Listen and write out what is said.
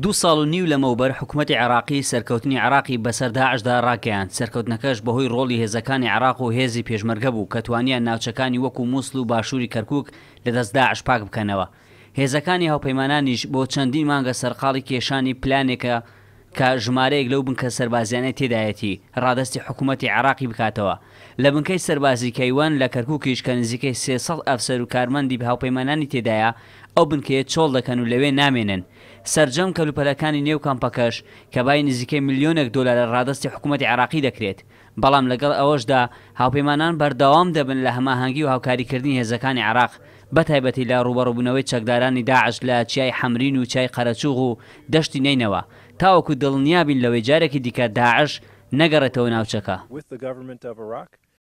دوو ساڵ و نیو لەمەوبەر حکوومەتتی عراقی سەرکەوتنی عراقی بەسەرداعشدا ڕاکیان سەرکەوتنەکەش بەهۆی ڕۆڵی هێزەکانی عراق و هێزی پێشمەرگە بوو کە توانیان ناوچەکانی وەکو مووسڵ و باشووری کەرکک لە دەستدا عشپاک بکەنەوە هێزەکانی هاوپەیمانانیش بۆ چەندین مانگە سەرقاڵی کێشانی پلانێکە کە ژمارەیەک لەو بنکە سربازیانە تێدایەتی ڕادستی حکوومەتتی عراقی بکاتەوە لە بنکەی سربازی کەیوان لە کەرکووکیش کە نزیکەی سێسەڵ ئەفسەر و کارمەندی هاوپەیمانانی تێدایە ئەو بنکەیە چۆڵ دەکەن و لەوێ نامێنن سرجەم کەلوپەلەکانی نێو کامپەکەش کە بای نزیکەی میلیۆنێک دلار لە ڕادستی حکوومەتی عراقی دەکرێت بەڵام لەگەڵ ئەوەشدا هاوپەیمانان بەردەوام دەبن لە هەماهنگگی و هاوکاریکردنی هێزەکانی عراق بەتایبەتی لە ڕوبەڕوبوونەوەی چەکدارانی داعش لە چیای حمرین و چای قەرەچوغ و دەشتی نینەوە تاوەکو دڵنیابین لەوەی جارێکی دیکە داعش نەگەڕێتەوە ناوچەکە.